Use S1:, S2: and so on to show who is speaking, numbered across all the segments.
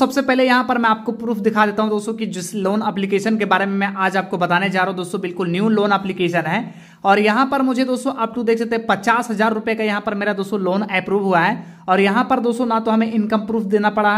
S1: सबसे पहले यहां पर मैं आपको प्रूफ दिखा देता हूं दोस्तों कि जिस लोन एप्लीकेशन के बारे में मैं आज आपको बताने जा रहा हूं दोस्तों बिल्कुल न्यू लोन एप्लीकेशन है और यहां पर मुझे दोस्तों आप टू देख सकते हैं पचास हजार रुपए का यहां पर मेरा दोस्तों लोन अप्रूव हुआ है और यहां पर दोस्तों ना तो हमें इनकम प्रूफ देना पड़ा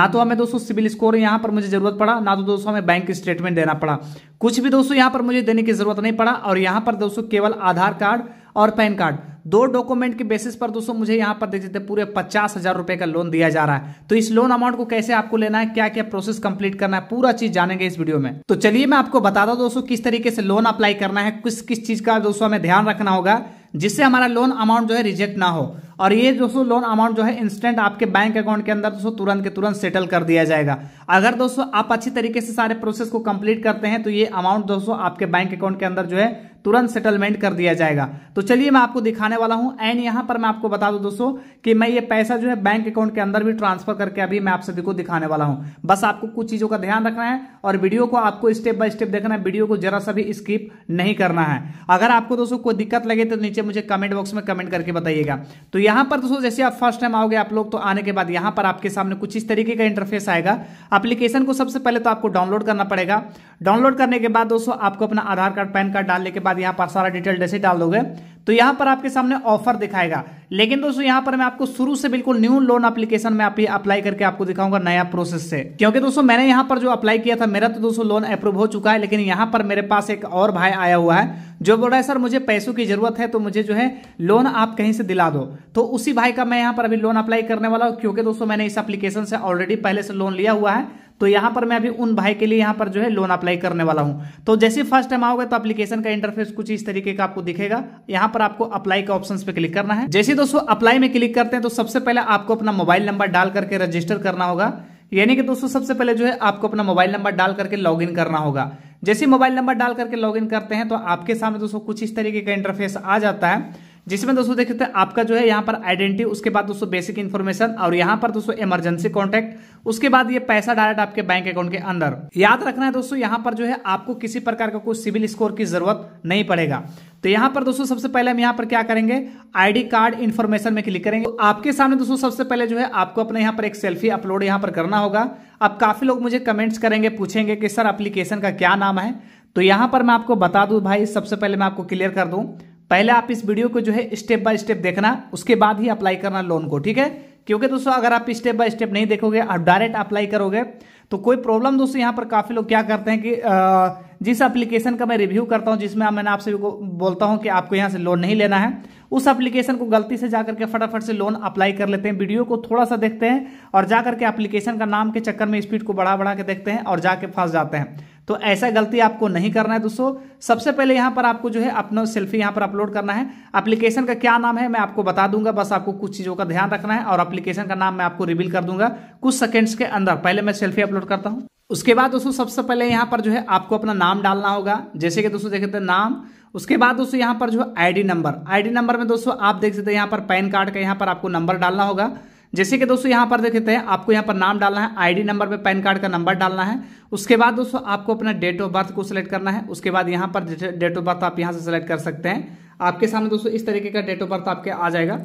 S1: ना तो हमें दोस्तों सिविल स्कोर यहां पर मुझे जरूरत पड़ा ना तो दोस्तों हमें बैंक स्टेटमेंट देना पड़ा कुछ भी दोस्तों यहां पर मुझे देने की जरूरत नहीं पड़ा और यहां पर दोस्तों केवल आधार कार्ड और पैन कार्ड दो डॉक्यूमेंट के बेसिस पर दोस्तों मुझे यहां पर देख पूरे पचास हजार रुपए का लोन दिया जा रहा है तो इस लोन अमाउंट को कैसे आपको लेना है क्या क्या प्रोसेस कंप्लीट करना है पूरा चीज जानेंगे इस वीडियो में तो चलिए मैं आपको बताता दू दोस्तों किस तरीके से लोन अप्लाई करना है किस किस चीज का दोस्तों हमें ध्यान रखना होगा जिससे हमारा लोन अमाउंट जो है रिजेक्ट ना हो और ये दोस्तों लोन अमाउंट जो है इंस्टेंट आपके बैंक अकाउंट के अंदर दोस्तों तुरंत के तुरंत सेटल कर दिया जाएगा अगर दोस्तों आप अच्छी तरीके से सारे प्रोसेस को कंप्लीट करते हैं तो ये अमाउंट दोस्तों आपके बैंक अकाउंट के अंदर जो है तुरंत सेटलमेंट कर दिया जाएगा तो चलिए मैं आपको दिखाने वाला हूं एंड यहां पर मैं आपको बता दूं दोस्तों कि मैं ये पैसा जो है बैंक अकाउंट के अंदर भी ट्रांसफर करके अभी मैं आप सभी को दिखाने वाला हूं बस आपको कुछ चीजों का ध्यान रखना है और वीडियो को आपको स्टेप बाय स्टेप देखना है वीडियो को जरा सा भी स्किप नहीं करना है अगर आपको दोस्तों कोई दिक्कत लगे तो नीचे मुझे कमेंट बॉक्स में कमेंट करके बताइएगा तो यहां पर दोस्तों जैसे आप फर्स्ट टाइम आओगे आप लोग तो आने के बाद यहां पर आपके सामने कुछ इस तरीके का इंटरफेस आएगा एप्लीकेशन को सबसे पहले तो आपको डाउनलोड करना पड़ेगा डाउनलोड करने के बाद दोस्तों आपको अपना आधार कार्ड पैन कार्ड डालने के बाद यहाँ पर सारा डिटेल जैसे डाल दोगे तो यहां पर आपके सामने ऑफर दिखाएगा लेकिन दोस्तों यहां पर मैं आपको शुरू से बिल्कुल न्यू लोन एप्लीकेशन में अप्लाई करके आपको दिखाऊंगा नया प्रोसेस से क्योंकि दोस्तों मैंने यहां पर जो अप्लाई किया था मेरा तो दोस्तों लोन अप्रूव हो चुका है लेकिन यहां पर मेरे पास एक और भाई आया हुआ है जो बोल रहा है सर मुझे पैसों की जरूरत है तो मुझे जो है लोन आप कहीं से दिला दो तो उसी भाई का मैं यहां पर अभी लोन अप्लाई करने वाला हूं क्योंकि दोस्तों मैंने इस एप्लीकेशन से ऑलरेडी पहले से लोन लिया हुआ है तो यहां पर मैं अभी उन भाई के लिए यहां पर जो है लोन अप्लाई करने वाला हूं तो जैसे फर्स्ट टाइम आओगे तो एप्लीकेशन का इंटरफेस कुछ इस तरीके का आपको दिखेगा यहाँ पर आपको अप्लाई के ऑप्शन पे क्लिक करना है जैसे दोस्तों अप्लाई में क्लिक करते हैं तो सबसे पहले आपको अपना मोबाइल नंबर डाल करके रजिस्टर करना होगा यानी कि दोस्तों सबसे पहले जो है आपको अपना मोबाइल नंबर डाल करके लॉगिन करना होगा जैसे मोबाइल नंबर डाल करके लॉगिन करते हैं तो आपके सामने दोस्तों कुछ इस तरीके का इंटरफेस आ जाता है जिसमें दोस्तों देख सकते हैं आपका जो है यहाँ पर आइडेंटिटी उसके बाद दोस्तों बेसिक इन्फॉर्मेशन और यहाँ पर दोस्तों इमरजेंसी कॉन्टेक्ट उसके बाद ये पैसा डायरेक्ट आपके बैंक अकाउंट के अंदर याद रखना है दोस्तों यहाँ पर जो है आपको किसी प्रकार का कोई सिविल स्कोर की जरूरत नहीं पड़ेगा तो यहाँ पर दोस्तों सबसे पहले हम यहाँ पर क्या करेंगे आईडी कार्ड इन्फॉर्मेशन में क्लिक करेंगे तो आपके सामने दोस्तों सबसे पहले जो है आपको अपने यहाँ पर एक सेल्फी अपलोड यहाँ पर करना होगा अब काफी लोग मुझे कमेंट्स करेंगे पूछेंगे कि सर अप्लीकेशन का क्या नाम है तो यहाँ पर मैं आपको बता दूँ भाई सबसे पहले मैं आपको क्लियर कर दूँ पहले हम्म। आप इस वीडियो को जो है स्टेप बाय स्टेप देखना उसके बाद ही अप्लाई करना लोन को ठीक है क्योंकि दोस्तों अगर आप स्टेप बाय स्टेप नहीं देखोगे आप डायरेक्ट अप्लाई करोगे तो कोई प्रॉब्लम दोस्तों यहाँ पर काफ़ी लोग क्या करते हैं कि जिस एप्लीकेशन का मैं रिव्यू करता हूँ जिसमें मैंने आप सभी को बोलता हूँ कि आपको यहाँ से लोन नहीं लेना है उस एप्लीकेशन को गलती से जाकर के फटाफट से लोन अप्लाई कर लेते हैं वीडियो को थोड़ा सा देखते हैं और जाकर के एप्लीकेशन का नाम के चक्कर में स्पीड को बढ़ा बढ़ा के देखते हैं और जाके फंस जाते हैं तो ऐसा गलती आपको नहीं करना है दोस्तों सबसे पहले यहां पर आपको जो है अपना सेल्फी यहां पर अपलोड करना है एप्लीकेशन का क्या नाम है मैं आपको बता दूंगा बस आपको कुछ चीज़ों का ध्यान रखना है और एप्लीकेशन का नाम मैं आपको रिवील कर दूंगा कुछ सेकेंड्स के अंदर पहले मैं सेल्फी अपलोड करता हूं उसके बाद दोस्तों सबसे पहले यहां पर जो है आपको अपना नाम डालना होगा जैसे कि दोस्तों देखते हैं नाम उसके बाद दोस्तों यहाँ पर जो है आईडी नंबर आईडी नंबर में दोस्तों आप देख सकते हैं यहाँ पर पैन कार्ड का यहाँ पर आपको नंबर डालना होगा जैसे कि दोस्तों यहाँ पर देखते हैं आपको यहाँ पर नाम डालना है आईडी नंबर पे पैन कार्ड का नंबर डालना है उसके बाद दोस्तों आपको अपना डेट ऑफ बर्थ को सिलेक्ट करना है उसके बाद यहाँ पर डेट ऑफ बर्थ आप यहाँ से सिलेक्ट कर सकते हैं आपके सामने दोस्तों इस तरीके का डेट ऑफ बर्थ आपके आ जाएगा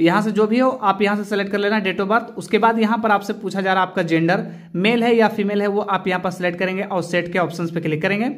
S1: यहाँ से जो भी हो आप यहाँ से सेलेक्ट कर लेना डेट ऑफ बर्थ उसके बाद यहाँ पर आपसे पूछा जा रहा है आपका जेंडर मेल है या फीमेल है वो आप यहाँ पर सेलेक्ट करेंगे और सेट के ऑप्शन पे क्लिक करेंगे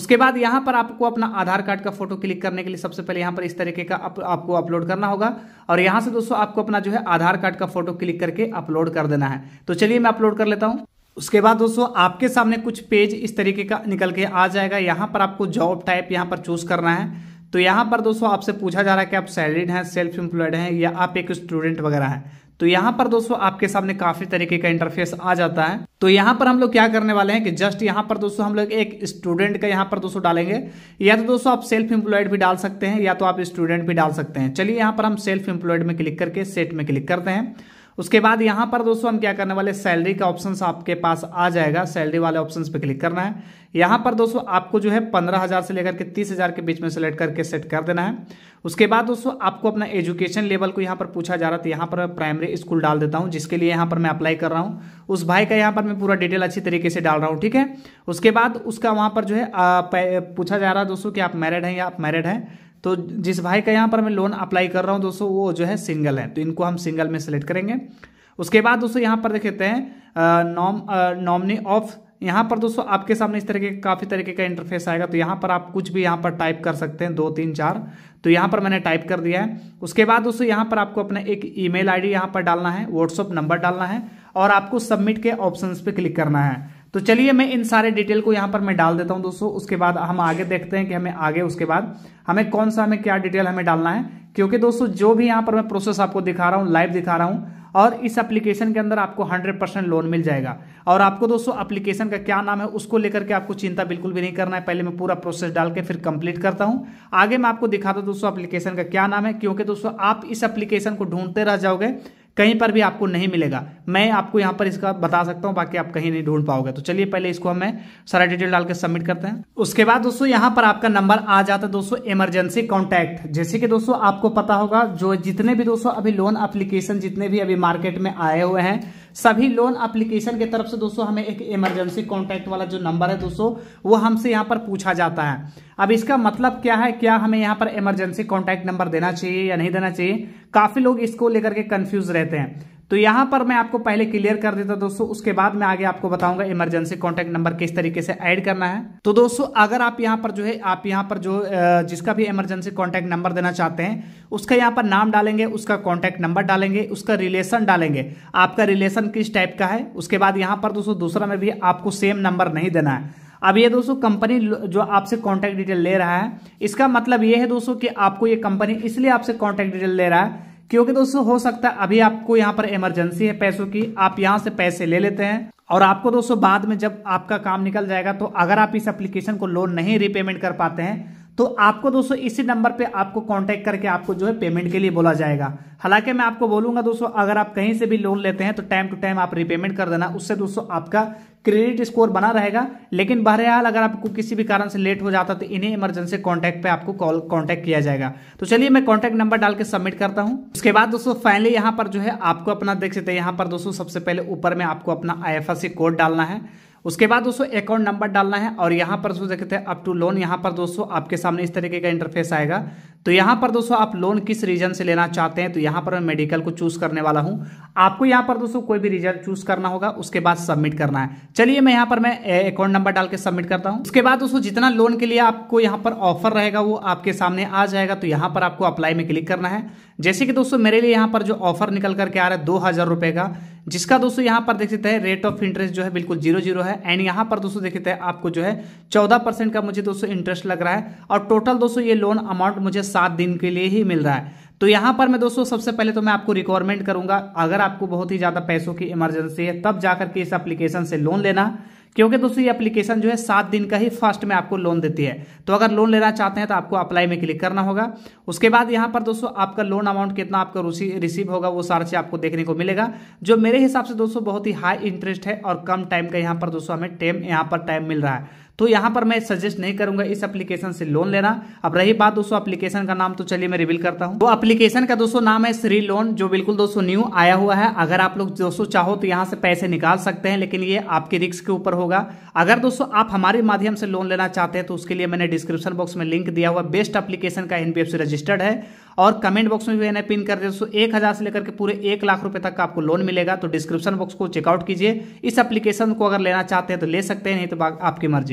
S1: उसके बाद यहाँ पर आपको अपना आधार कार्ड का फोटो क्लिक करने के लिए सबसे पहले यहाँ पर इस तरीके का आप, आपको अपलोड करना होगा और यहाँ से दोस्तों आपको अपना जो है आधार कार्ड का फोटो क्लिक करके अपलोड कर देना है तो चलिए मैं अपलोड कर लेता हूँ उसके बाद दोस्तों आपके सामने कुछ पेज इस तरीके का निकल के आ जाएगा यहाँ पर आपको जॉब टाइप यहाँ पर चूज करना है तो यहाँ पर दोस्तों आपसे पूछा जा रहा है कि आप सैलरीड हैं सेल्फ एम्प्लॉयड हैं या आप एक स्टूडेंट वगैरह हैं तो यहाँ पर दोस्तों आपके सामने काफी तरीके का इंटरफेस आ जाता है तो यहाँ पर हम लोग क्या करने वाले हैं कि जस्ट यहाँ पर दोस्तों हम लोग एक स्टूडेंट का यहाँ पर दोस्तों डालेंगे या तो दोस्तों आप सेल्फ एम्प्लॉयड भी डाल सकते हैं या तो आप स्टूडेंट भी डाल सकते हैं चलिए यहाँ पर हम सेल्फ एम्प्लॉयड में क्लिक करके सेट में क्लिक करते हैं उसके बाद यहाँ पर दोस्तों हम क्या करने वाले सैलरी का ऑप्शन आपके पास आ जाएगा सैलरी वाले ऑप्शन पर क्लिक करना है यहाँ पर दोस्तों आपको जो है पंद्रह हज़ार से लेकर के तीस हज़ार के बीच में सेलेक्ट करके सेट कर देना है उसके बाद दोस्तों आपको अपना एजुकेशन लेवल को यहाँ पर पूछा जा रहा था तो यहाँ पर प्राइमरी स्कूल डाल देता हूँ जिसके लिए यहाँ पर मैं अप्लाई कर रहा हूँ उस भाई का यहाँ पर मैं पूरा डिटेल अच्छी तरीके से डाल रहा हूँ ठीक है उसके बाद उसका वहां पर जो है पूछा जा रहा है दोस्तों की आप मैरिड है या आप मैरिड है तो जिस भाई का यहाँ पर मैं लोन अप्लाई कर रहा हूँ दोस्तों वो जो है सिंगल है तो इनको हम सिंगल में सेलेक्ट करेंगे उसके बाद दोस्तों यहाँ पर देख लेते हैं नॉम नॉमनी ऑफ यहाँ पर दोस्तों आपके सामने इस तरीके काफ़ी तरीके का इंटरफेस आएगा तो यहाँ पर आप कुछ भी यहाँ पर टाइप कर सकते हैं दो तीन चार तो यहाँ पर मैंने टाइप कर दिया है उसके बाद दोस्तों यहाँ पर आपको अपना एक ईमेल आईडी यहाँ पर डालना है व्हाट्सअप नंबर डालना है और आपको सबमिट के ऑप्शन पर क्लिक करना है तो चलिए मैं इन सारे डिटेल को यहां पर मैं डाल देता हूं दोस्तों उसके बाद हम आगे देखते हैं कि हमें आगे उसके बाद हमें कौन सा हमें क्या डिटेल हमें डालना है क्योंकि दोस्तों जो भी यहां पर मैं प्रोसेस आपको दिखा रहा हूँ लाइव दिखा रहा हूँ और इस एप्लीकेशन के अंदर आपको 100 परसेंट लोन मिल जाएगा और आपको दोस्तों एप्लीकेशन का क्या नाम है उसको लेकर के आपको चिंता बिल्कुल भी नहीं करना है पहले मैं पूरा प्रोसेस डाल के फिर कंप्लीट करता हूँ आगे मैं आपको दिखाता हूँ दोस्तों एप्लीकेशन का क्या नाम है क्योंकि दोस्तों आप इस एप्लीकेशन को ढूंढते रह जाओगे कहीं पर भी आपको नहीं मिलेगा मैं आपको यहाँ पर इसका बता सकता हूँ बाकी आप कहीं नहीं ढूंढ पाओगे तो चलिए पहले इसको हमें सारा डिटेल डाल के सबमिट करते हैं उसके बाद दोस्तों यहाँ पर आपका नंबर आ जाता है दोस्तों इमरजेंसी कॉन्टैक्ट जैसे कि दोस्तों आपको पता होगा जो जितने भी दोस्तों अभी लोन अप्लीकेशन जितने भी अभी मार्केट में आए हुए हैं सभी लोन एप्लीकेशन की तरफ से दोस्तों हमें एक इमरजेंसी कॉन्टैक्ट वाला जो नंबर है दोस्तों वो हमसे यहाँ पर पूछा जाता है अब इसका मतलब क्या है क्या हमें यहाँ पर इमरजेंसी कॉन्टैक्ट नंबर देना चाहिए या नहीं देना चाहिए काफी लोग इसको लेकर के कंफ्यूज रहते हैं तो यहां पर मैं आपको पहले क्लियर कर देता दोस्तों उसके बाद मैं आगे आपको बताऊंगा इमरजेंसी कॉन्टेक्ट नंबर किस तरीके से ऐड करना है तो दोस्तों अगर आप यहां पर जो है आप यहां पर जो जिसका भी इमरजेंसी कॉन्टैक्ट नंबर देना चाहते हैं उसका यहां पर नाम डालेंगे उसका कॉन्टैक्ट नंबर डालेंगे उसका रिलेशन डालेंगे आपका रिलेशन किस टाइप का है उसके बाद यहां पर दोस्तों दूसरा में भी आपको सेम नंबर नहीं देना है अब ये दोस्तों कंपनी जो आपसे कॉन्टैक्ट डिटेल ले रहा है इसका मतलब ये है दोस्तों कि आपको ये कंपनी इसलिए आपसे कॉन्टैक्ट डिटेल ले रहा है क्योंकि दोस्तों हो सकता है अभी आपको यहाँ पर इमरजेंसी है पैसों की आप यहाँ से पैसे ले लेते हैं और आपको दोस्तों बाद में जब आपका काम निकल जाएगा तो अगर आप इस एप्लीकेशन को लोन नहीं रिपेमेंट कर पाते हैं तो आपको दोस्तों इसी नंबर पे आपको कांटेक्ट करके आपको जो है पेमेंट के लिए बोला जाएगा हालांकि मैं आपको बोलूंगा दोस्तों अगर आप कहीं से भी लोन लेते हैं तो टाइम टू टाइम आप रिपेमेंट कर देना उससे दोस्तों आपका क्रेडिट स्कोर बना रहेगा लेकिन बहरहाल अगर आपको किसी भी कारण से लेट हो जाता तो इन्हें इमरजेंसी कॉन्टैक्ट पे आपको कॉल कॉन्टैक्ट किया जाएगा तो चलिए मैं कॉन्टैक्ट नंबर डाल के सबमिट करता हूँ उसके बाद दोस्तों फाइनली यहाँ पर जो है आपको अपना देख सकते हैं यहाँ पर दोस्तों सबसे पहले ऊपर में आपको अपना आई कोड डालना है उसके बाद दोस्तों अकाउंट नंबर डालना है और यहाँ पर दोस्तों देखते हैं अप टू लोन यहाँ पर दोस्तों आपके सामने इस तरीके का इंटरफेस आएगा तो यहाँ पर दोस्तों आप लोन किस रीजन से लेना चाहते हैं तो यहाँ पर मैं मेडिकल को चूज करने वाला हूँ आपको यहाँ पर दोस्तों कोई भी रीजन चूज करना होगा उसके बाद सबमिट करना है चलिए मैं यहाँ पर मैं अकाउंट नंबर डाल के सबमिट करता हूँ उसके बाद दोस्तों जितना लोन के लिए आपको यहाँ पर ऑफर रहेगा वो आपके सामने आ जाएगा तो यहाँ पर आपको अप्लाई में क्लिक करना है जैसे कि दोस्तों मेरे लिए यहाँ पर जो ऑफर निकल करके आ रहा है दो हजार का जिसका दोस्तों यहाँ पर देख सकते हैं रेट ऑफ इंटरेस्ट जो है बिल्कुल जीरो जीरो है एंड यहाँ पर दोस्तों देखते हैं आपको जो है चौदह परसेंट का मुझे दोस्तों इंटरेस्ट लग रहा है और टोटल दोस्तों ये लोन अमाउंट मुझे सात दिन के लिए ही मिल रहा है तो यहां पर मैं दोस्तों सबसे पहले तो मैं आपको रिकॉर्मेंट करूंगा अगर आपको बहुत ही ज़्यादा पैसों की इमरजेंसी है तब जाकर के इस एप्लीकेशन से लोन लेना क्योंकि दोस्तों ये एप्लीकेशन जो है सात दिन का ही फर्स्ट में आपको लोन देती है तो अगर लोन लेना चाहते हैं तो आपको अप्लाई में क्लिक करना होगा उसके बाद यहाँ पर दोस्तों आपका लोन अमाउंट कितना आपका रिसीव होगा वो सारा चीज़ आपको देखने को मिलेगा जो मेरे हिसाब से दोस्तों बहुत ही हाई इंटरेस्ट है और कम टाइम का यहाँ पर दोस्तों हमें टाइम यहाँ पर टाइम मिल रहा है तो यहां पर मैं सजेस्ट नहीं करूंगा इस एप्लीकेशन से लोन लेना अब रही बात दोस्तों एप्लीकेशन का नाम तो चलिए मैं रिवील करता हूं तो एप्लीकेशन का दोस्तों नाम है श्री लोन जो बिल्कुल दोस्तों न्यू आया हुआ है अगर आप लोग दोस्तों चाहो तो यहां से पैसे निकाल सकते हैं लेकिन ये आपके रिक्स के ऊपर होगा अगर दोस्तों आप हमारे माध्यम से लोन लेना चाहते हैं तो उसके लिए मैंने डिस्क्रिप्शन बॉक्स में लिंक दिया हुआ बेस्ट एप्लीकेशन का एनबीएफसी रजिस्टर्ड है और कमेंट बॉक्स में भी मैंने पिन कर दिया दोस्तों एक हजार से लेकर के पूरे एक लाख रुपए तक आपको लोन मिलेगा तो डिस्क्रिप्शन बॉक्स को चेकआउट कीजिए इस एप्लीकेशन को अगर लेना चाहते हैं तो ले सकते हैं नहीं तो आपकी मर्जी